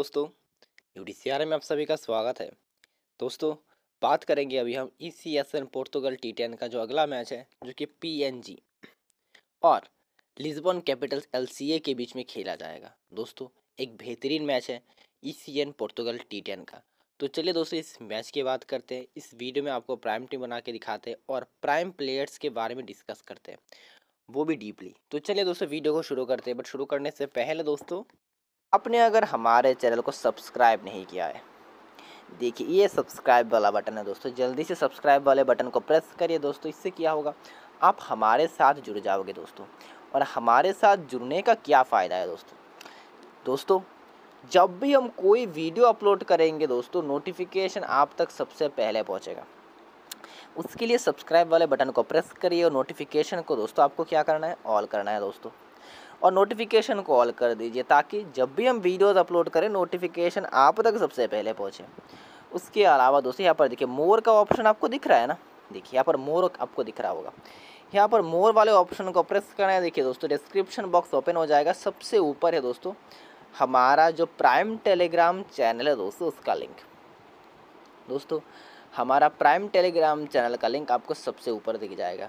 दोस्तों यूडीसीआर में आप सभी का स्वागत है दोस्तों बात करेंगे अभी हम E C S N Portugal T ten का जो अगला मैच है जो कि पी एन जी और Lisbon Capitals L C A के बीच में खेला जाएगा दोस्तों एक बेहतरीन मैच है E C N Portugal T ten का तो चलिए दोस्तों इस मैच की बात करते हैं इस वीडियो में आपको प्राइम टीम बना के दिखाते हैं और प्राइम प्लेयर्स के बारे में डिस्कस करते हैं वो भी डीपली तो चलिए दोस्तों वीडियो को शुरू करते हैं बट शुरू करने से पहले दोस्तों आपने अगर हमारे चैनल को सब्सक्राइब नहीं किया है देखिए ये सब्सक्राइब वाला बटन है दोस्तों जल्दी से सब्सक्राइब वाले बटन को प्रेस करिए दोस्तों इससे क्या होगा आप हमारे साथ जुड़ जाओगे दोस्तों और हमारे साथ जुड़ने का क्या फ़ायदा है दोस्तों दोस्तों जब भी हम कोई वीडियो अपलोड करेंगे दोस्तों नोटिफिकेशन आप तक सबसे पहले पहुंचेगा उसके लिए सब्सक्राइब वाले बटन को प्रेस करिए और नोटिफिकेशन को दोस्तों आपको क्या करना है ऑल करना है दोस्तों और नोटिफिकेशन को ऑल कर दीजिए ताकि जब भी हम वीडियोस अपलोड करें नोटिफिकेशन आप तक सबसे पहले पहुँचे उसके अलावा दोस्तों यहाँ पर देखिए मोर का ऑप्शन आपको दिख रहा है ना देखिए यहाँ पर मोर आपको दिख रहा होगा यहाँ पर मोर वाले ऑप्शन को प्रेस करना है देखिए दोस्तों डिस्क्रिप्शन बॉक्स ओपन हो जाएगा सबसे ऊपर है दोस्तों हमारा जो प्राइम टेलीग्राम चैनल है दोस्तों उसका लिंक दोस्तों हमारा प्राइम टेलीग्राम चैनल का लिंक आपको सबसे ऊपर दिख जाएगा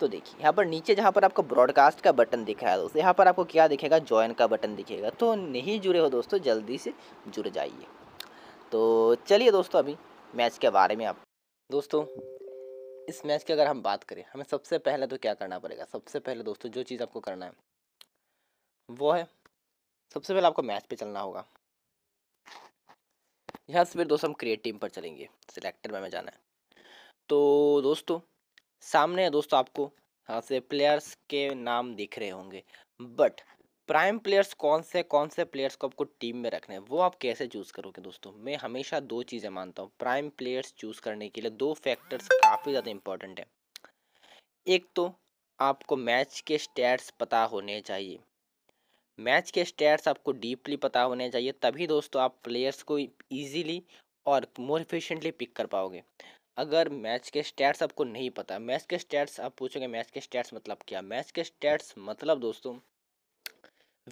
तो देखिए यहाँ पर नीचे जहाँ पर आपको ब्रॉडकास्ट का बटन दिख रहा है दोस्तों यहाँ पर आपको क्या दिखेगा ज्वाइन का बटन दिखेगा तो नहीं जुड़े हो दोस्तों जल्दी से जुड़ जाइए तो चलिए दोस्तों अभी मैच के बारे में आप दोस्तों इस मैच की अगर हम बात करें हमें सबसे पहले तो क्या करना पड़ेगा सबसे पहले दोस्तों जो चीज़ आपको करना है वो है सबसे पहले आपको मैच पर चलना होगा यहाँ से फिर दोस्तों हम क्रिएट टीम पर चलेंगे सिलेक्टर में हमें जाना है तो दोस्तों सामने है दोस्तों आपको यहाँ से प्लेयर्स के नाम दिख रहे होंगे बट प्राइम प्लेयर्स कौन से कौन से प्लेयर्स को आपको टीम में रखना है वो आप कैसे चूज़ करोगे दोस्तों मैं हमेशा दो चीज़ें मानता हूँ प्राइम प्लेयर्स चूज़ करने के लिए दो फैक्टर्स काफ़ी ज़्यादा इंपॉर्टेंट है एक तो आपको मैच के स्टैट्स पता होने चाहिए मैच के स्टैट्स आपको डीपली पता होने चाहिए तभी दोस्तों आप प्लेयर्स को ईजीली और मोर इफिशेंटली पिक कर पाओगे अगर मैच के स्टैट्स आपको नहीं पता मैच के स्टैट्स आप पूछोगे मैच के स्टैट्स मतलब क्या मैच के स्टैट्स मतलब दोस्तों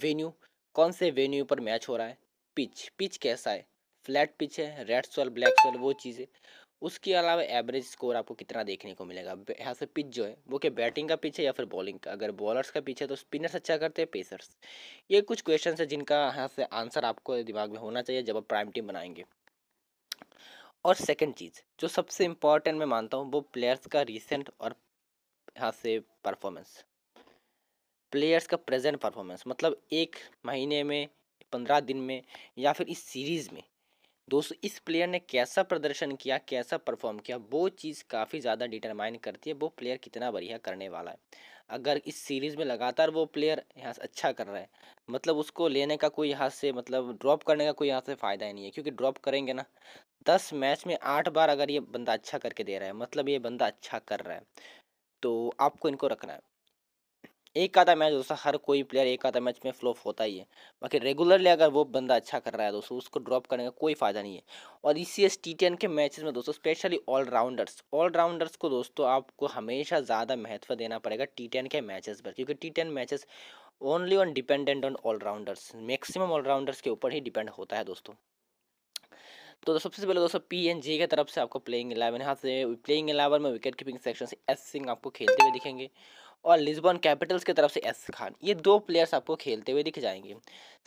वेन्यू कौन से वेन्यू पर मैच हो रहा है पिच पिच कैसा है फ्लैट पिच है रेड सॉल ब्लैक सॉल वो चीज़ें उसके अलावा एवरेज स्कोर आपको कितना देखने को मिलेगा यहाँ से पिच जो है वो क्या बैटिंग का पिच है या फिर बॉलिंग का अगर बॉलर्स का पिच है तो स्पिनर्स अच्छा करते हैं पेसर्स ये कुछ क्वेश्चन है जिनका यहाँ से आंसर आपको दिमाग में होना चाहिए जब आप प्राइम टीम बनाएंगे और सेकंड चीज़ जो सबसे इम्पॉर्टेंट मैं मानता हूँ वो प्लेयर्स का रिसेंट और यहाँ से परफॉर्मेंस प्लेयर्स का प्रेजेंट परफॉर्मेंस मतलब एक महीने में पंद्रह दिन में या फिर इस सीरीज़ में दोस्तों इस प्लेयर ने कैसा प्रदर्शन किया कैसा परफॉर्म किया वो चीज़ काफ़ी ज़्यादा डिटरमाइन करती है वो प्लेयर कितना बढ़िया करने वाला है अगर इस सीरीज़ में लगातार वो प्लेयर यहाँ से अच्छा कर रहा है मतलब उसको लेने का कोई यहाँ से मतलब ड्रॉप करने का कोई यहाँ से फ़ायदा ही नहीं है क्योंकि ड्रॉप करेंगे ना दस मैच में आठ बार अगर ये बंदा अच्छा करके दे रहा है मतलब ये बंदा अच्छा कर रहा है तो आपको इनको रखना है एक आधा मैच दोस्तों हर कोई प्लेयर एक आधा मैच में फ्लॉप होता ही है बाकी रेगुलरली अगर वो बंदा अच्छा कर रहा है दोस्तों उसको ड्रॉप करने का कोई फ़ायदा नहीं है और E C S T ten के मैचेस में दोस्तों स्पेशली ऑलराउंडर्स ऑलराउंडर्स को दोस्तों आपको हमेशा ज़्यादा महत्व देना पड़ेगा टी टेन के मैचेस पर क्योंकि T ten matches only on dependent on allrounders maximum allrounders के ऊपर ही डिपेंड होता है दोस्तों तो सबसे पहले दोस्तों पी एन जी की तरफ से आपको प्लेइंग इलेवन यहाँ से प्लेइंग इलेवन में विकेट कीपिंग सेक्शन से एस सिंह आपको खेलते हुए दिखेंगे और लिस्बन कैपिटल्स की तरफ से एस खान ये दो प्लेयर्स आपको खेलते हुए दिख जाएंगे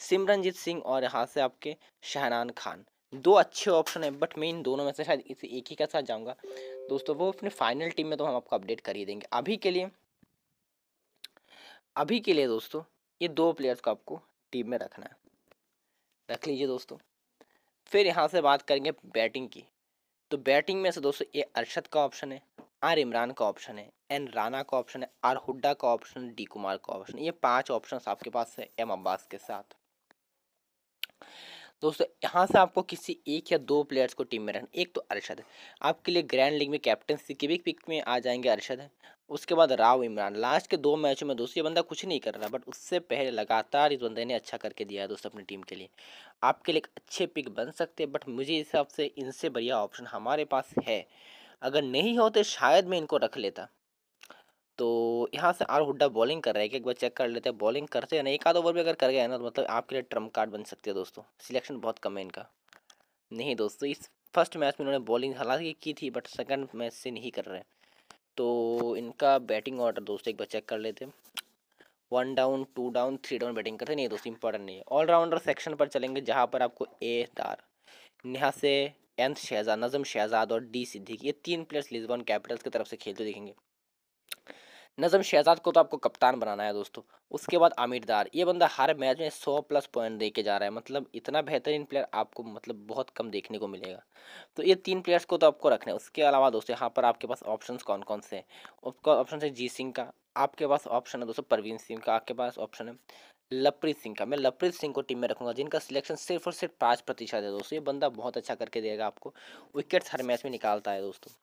सिमरनजीत सिंह और यहाँ से आपके शहनान खान दो अच्छे ऑप्शन हैं बट मैं इन दोनों में से शायद इसे एक ही के साथ जाऊँगा दोस्तों वो अपनी फाइनल टीम में तो हम आपको अपडेट कर ही देंगे अभी के लिए अभी के लिए दोस्तों ये दो प्लेयर्स को आपको टीम में रखना है रख लीजिए दोस्तों फिर यहाँ से बात करेंगे बैटिंग की तो बैटिंग में से दोस्तों ये अरशद का ऑप्शन है आर इमरान का ऑप्शन है एन राना का ऑप्शन है आर हुड्डा का ऑप्शन डी कुमार का ऑप्शन ये पांच ऑप्शन आपके पास है एम अब्बास के साथ दोस्तों यहाँ से आपको किसी एक या दो प्लेयर्स को टीम में रखना एक तो अरशद है आपके लिए ग्रैंड लीग में कैप्टनसी के भी पिक में आ जाएंगे अरशद है उसके बाद राव इमरान लास्ट के दो मैचों में दोस्तों ये बंदा कुछ नहीं कर रहा बट उससे पहले लगातार इस बंदे ने अच्छा करके दिया है दोस्तों अपनी टीम के लिए आपके लिए अच्छे पिक बन सकते हैं बट मुझे हिसाब से इनसे बढ़िया ऑप्शन हमारे पास है अगर नहीं होते तो शायद मैं इनको रख लेता तो यहाँ से आर हुड्डा बॉलिंग कर रहा है कि एक बार चेक कर लेते हैं बॉलिंग करते हैं ना एक आध ओवर भी अगर कर गया ना तो मतलब आपके लिए ट्रम्प कार्ड बन सकती है दोस्तों सिलेक्शन बहुत कम है इनका नहीं दोस्तों इस फर्स्ट मैच में इन्होंने बॉलिंग हालांकि की थी बट सेकंड मैच से नहीं कर रहे तो इनका बैटिंग ऑर्डर दोस्तों एक बार चेक कर लेते हैं one down two down three down batting करते नहीं दोस्तों इंपॉर्टेंट नहीं है ऑलराउंडर सेक्शन पर चलेंगे जहाँ पर आपको ए दार यहाँ से एंथ शहजाद नज़म शहजाद और डी सिद्दीकी ये तीन प्लेयर्स लिस्बन कैपिटल्स की तरफ से खेलते दिखेंगे नज़म शहजाद को तो आपको कप्तान बनाना है दोस्तों उसके बाद आमिर दार ये बंदा हर मैच में सौ प्लस पॉइंट दे के जा रहा है मतलब इतना बेहतरीन प्लेयर आपको मतलब बहुत कम देखने को मिलेगा तो ये तीन प्लेयर्स को तो आपको रखना है उसके अलावा दोस्तों यहाँ पर आपके पास ऑप्शन कौन कौन से हैं आपका ऑप्शन है जी सिंह का आपके पास ऑप्शन है दोस्तों परवीन सिंह का आपके पास ऑप्शन है लवप्रीत सिंह का मैं लवप्रीत सिंह को टीम में रखूंगा जिनका सिलेक्शन सिर्फ और सिर्फ पाँच प्रतिशत है दोस्तों ये बंदा बहुत अच्छा करके देगा आपको विकेट्स हर मैच में निकालता है दोस्तों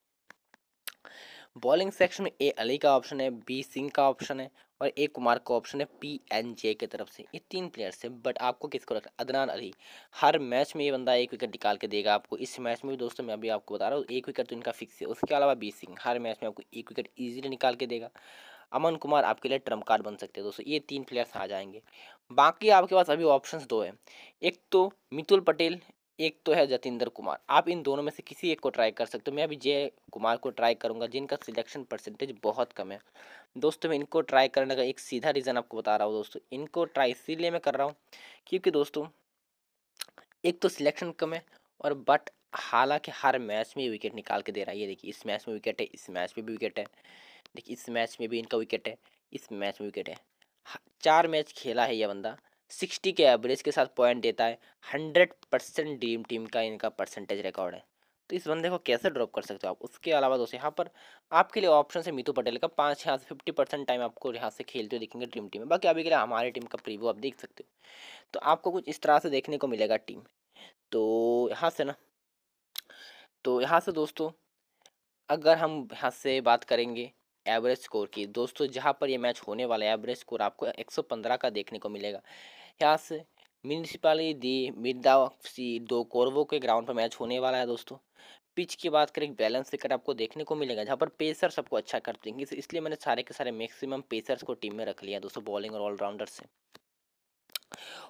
बॉलिंग सेक्शन में ए अली का ऑप्शन है बी सिंह का ऑप्शन है और ए कुमार का ऑप्शन है पी एन जे की तरफ से ये तीन प्लेयर्स हैं बट आपको किसको रखना अदनान अली हर मैच में ये बंदा एक विकेट निकाल के देगा आपको इस मैच में भी दोस्तों मैं अभी आपको बता रहा हूँ एक विकेट तो इनका फिक्स है उसके अलावा बी सिंह हर मैच में आपको एक विकेट ईजिली निकाल के देगा अमन कुमार आपके लिए ट्रम्प कार्ड बन सकते हैं दोस्तों ये तीन प्लेयर्स आ जाएंगे बाकी आपके पास अभी ऑप्शंस दो हैं एक तो मितुल पटेल एक तो है जतेंद्र कुमार आप इन दोनों में से किसी एक को ट्राई कर सकते हो मैं अभी जय कुमार को ट्राई करूंगा जिनका सिलेक्शन परसेंटेज बहुत कम है दोस्तों मैं इनको ट्राई करने का एक सीधा रीज़न आपको बता रहा हूँ दोस्तों इनको ट्राई इसीलिए मैं कर रहा हूँ क्योंकि दोस्तों एक तो सिलेक्शन कम है और बट हालांकि हर मैच में विकेट निकाल के दे रहा है ये देखिए इस मैच में विकेट है इस मैच में भी विकेट है देखिए इस मैच में भी इनका विकेट है इस मैच में विकेट है चार मैच खेला है यह बंदा सिक्सटी के एवरेज के साथ पॉइंट देता है हंड्रेड परसेंट ड्रीम टीम का इनका परसेंटेज रिकॉर्ड है तो इस बंदे को कैसे ड्रॉप कर सकते हो आप उसके अलावा दोस्तों यहाँ पर आपके लिए ऑप्शन है मीतू पटेल का पाँच यहाँ से फिफ्टी परसेंट टाइम आपको यहाँ से खेलते हुए देखेंगे ड्रीम टीम में बाकी अभी के लिए हमारी टीम का प्रीव्यू आप देख सकते हो तो आपको कुछ इस तरह से देखने को मिलेगा टीम तो यहाँ से ना तो यहाँ से दोस्तों अगर हम यहाँ से बात करेंगे एवरेज स्कोर की दोस्तों जहाँ पर ये मैच होने वाला है एवरेज स्कोर आपको एक का देखने को मिलेगा यहाँ से म्यूनसिपाली दी मिर्दा सी दो कोरवो के ग्राउंड पर मैच होने वाला है दोस्तों पिच की बात करें बैलेंस विकेट आपको देखने को मिलेगा जहाँ पर पेसर आपको अच्छा करते हैं इसलिए मैंने सारे के सारे मैक्सिमम पेसर्स को टीम में रख लिया दोस्तों बॉलिंग और ऑलराउंडर से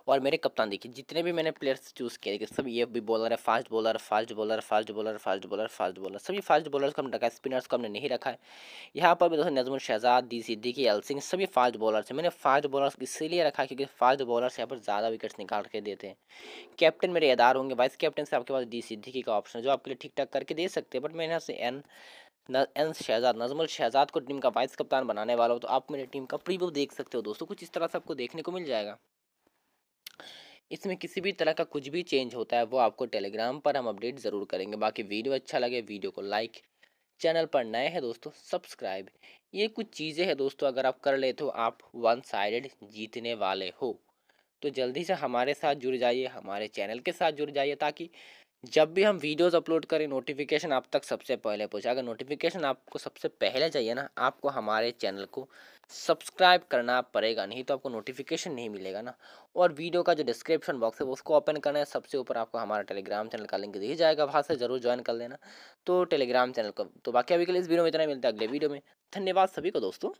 और मेरे कप्तान देखिए जितने भी मैंने प्लेयर्स चूज़ किए देखिए सब ये भी बॉलर है fast bowler fast bowler fast bowler fast bowler fast bowler सभी फास्ट बॉलर्स को हमने रखा है स्पिनर्स को हमने नहीं रखा है यहाँ पर भी दोस्तों नजमुल शहजाद दी सिद्दीकी एल सिंह सभी फास्ट बॉलर्स हैं मैंने फास्ट बॉलर्स इसीलिए रखा क्योंकि फास्ट बॉलर्स यहाँ पर ज़्यादा विकेट्स निकाल के देते हैं कैप्टन मेरे अदार होंगे वाइस कैप्टन से आपके पास डी सिद्दीकी का ऑप्शन है जो आपके लिए ठीक ठाक करके दे सकते हैं बट मैंने यहाँ से एन एन शहजाद नजमुल शहजाद को टीम का वाइस कप्तान बनाने वाला हो तो आप मेरी टीम का प्रीव्यू देख सकते हो दोस्तों कुछ इस तरह से आपको देखने को मिल जाएगा इसमें किसी भी तरह का कुछ भी चेंज होता है वो आपको टेलीग्राम पर हम अपडेट ज़रूर करेंगे बाकी वीडियो अच्छा लगे वीडियो को लाइक चैनल पर नए हैं दोस्तों सब्सक्राइब ये कुछ चीज़ें हैं दोस्तों अगर आप कर लेते हो आप वन साइडेड जीतने वाले हो तो जल्दी से हमारे साथ जुड़ जाइए हमारे चैनल के साथ जुड़ जाइए ताकि जब भी हम वीडियोस अपलोड करें नोटिफिकेशन आप तक सबसे पहले पहुँचे अगर नोटिफिकेशन आपको सबसे पहले चाहिए ना आपको हमारे चैनल को सब्सक्राइब करना पड़ेगा नहीं तो आपको नोटिफिकेशन नहीं मिलेगा ना और वीडियो का जो डिस्क्रिप्शन बॉक्स है उसको ओपन करना है सबसे ऊपर आपको हमारा टेलीग्राम चैनल का लिंक ही जाएगा वहाँ से जरूर ज्वाइन कर लेना तो टेलीग्राम चैनल को तो बाकी अभी के लिए इस वीडियो में इतना मिलता है अगले वीडियो में धन्यवाद सभी को दोस्तों